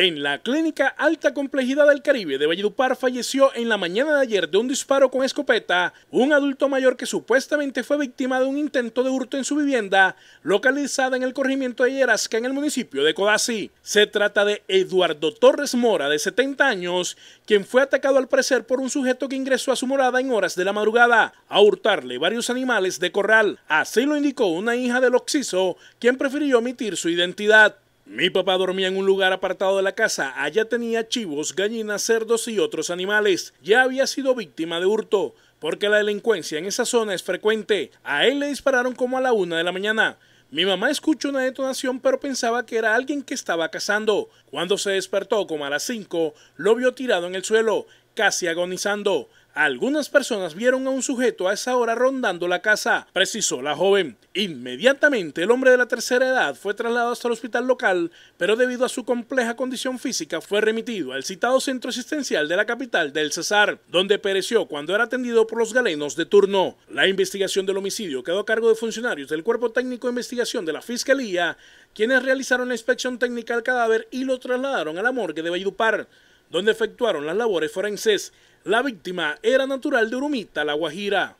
En la Clínica Alta Complejidad del Caribe de Valledupar falleció en la mañana de ayer de un disparo con escopeta un adulto mayor que supuestamente fue víctima de un intento de hurto en su vivienda localizada en el corregimiento de Yerasca en el municipio de Codazzi. Se trata de Eduardo Torres Mora de 70 años, quien fue atacado al parecer por un sujeto que ingresó a su morada en horas de la madrugada a hurtarle varios animales de corral. Así lo indicó una hija del Oxiso, quien prefirió omitir su identidad. Mi papá dormía en un lugar apartado de la casa. Allá tenía chivos, gallinas, cerdos y otros animales. Ya había sido víctima de hurto, porque la delincuencia en esa zona es frecuente. A él le dispararon como a la una de la mañana. Mi mamá escuchó una detonación pero pensaba que era alguien que estaba cazando. Cuando se despertó como a las cinco, lo vio tirado en el suelo, casi agonizando. Algunas personas vieron a un sujeto a esa hora rondando la casa, precisó la joven. Inmediatamente el hombre de la tercera edad fue trasladado hasta el hospital local, pero debido a su compleja condición física fue remitido al citado centro asistencial de la capital del Cesar, donde pereció cuando era atendido por los galenos de turno. La investigación del homicidio quedó a cargo de funcionarios del Cuerpo Técnico de Investigación de la Fiscalía, quienes realizaron la inspección técnica al cadáver y lo trasladaron a la morgue de Valledupar, donde efectuaron las labores forenses. La víctima era natural de Urumita, La Guajira.